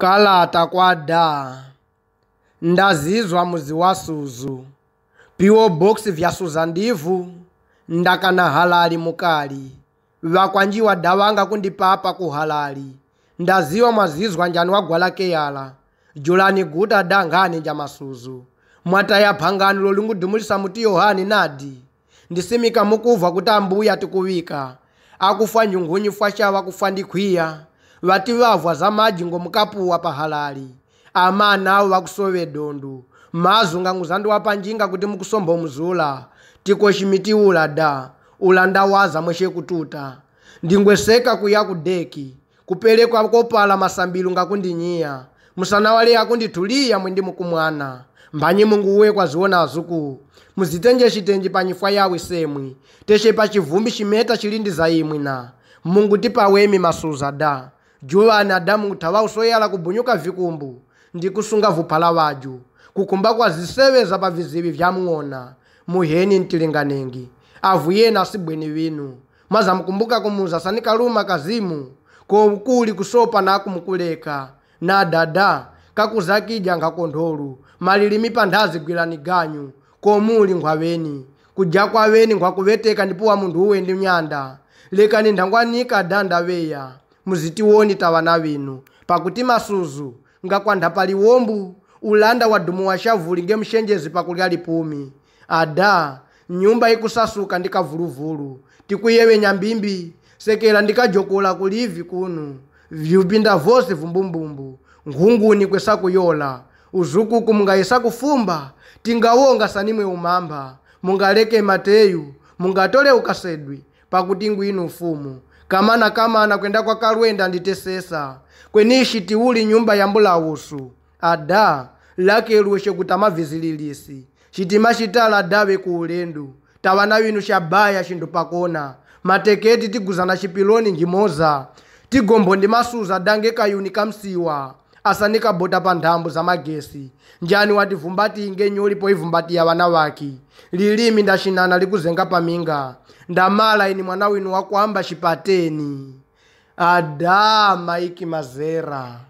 kalata kwada ndazizwa muzi wasuzu piwo box vyasuza ndivu ndakana halali mukali vakwanjiwa davanga kundipapa ku halali ndaziwa mwazizwa njani wagwala keyala julani guta dangani nja masuzu mwataya phangani lolingudumulisa muti yohani nadi ndisimika mukubva kuti ambuya tikuwika akufa nyungunyi fwashawa kufa ndikhwiya vativavwa za madji ngo mukapuwa pahalali ama anawo vakusove dondo mazu ngangudzandiwa panjinga kuti mukusombomuzula tikoshimiti ula da ulandawaza mweshe kututa ndingweseka kuya kudeki kuperekwa kopala masambilu ngakundinyiya musana wale akundithuliya mwendi mukumwana mbanyi munguwe kwaziona azuku muzitenje citenji panyifwa yawe semwi teshe pachivumbi chimeta chilindiza imwi na mungu tipawemi masuza da juwa anadamu uthawa usoyala kubunyuka vikumbu ndi kusunga vupala la waju kukumba kwa zisewe za pa vya vyamuona muheni ntilinganengi avu yena asibweni winu mwazamukumbuka kumuza sanikaluma kazimu kokuli kusopa nakumukuleka na dada kakuzakidya nkakondholu malilimi panthazi gwilani ganyu komuli nkhwaweni kudya kwaweni nkwakuveteka ndipowa munthu uwe ndi mnyanda lekani nthangwanika danda weya muzitiwonita tawana winu pakuti masuzu ngakwanda pali wombu ulanda wa shavuli nge mshenjezi pakulya lipumi ada nyumba ikusasuka ndi kavuluvulu tikuyewe nyambimbi sekela ndikajokola kulivi kunu vyupinda vose vumbumbumbu nkhunguni kuyola uzukuku kufumba tingawonga sanimwe umamba mungaleke mateyu mungatole ukasedwi pakuti ngwino ufumu kamana kamana kwenda kwa kalwenda nditesesa kwenishi tiuli nyumba ya mbulawusu ada lakelu kutama vizililisi shitima shitala adawe ku ulendu tawana winu shabaya shindu pakona mateketi tiguzana chipiloni njimoza tigombo ndi masuza dange kayuni kamsiwa asanikabota pa nthambo za magesi njani wati vumbatiinge nyuli ya wana waki lilimi ndacinana likuzenga paminga ndamala ini mwana winu wakuamba cipateni adama mazera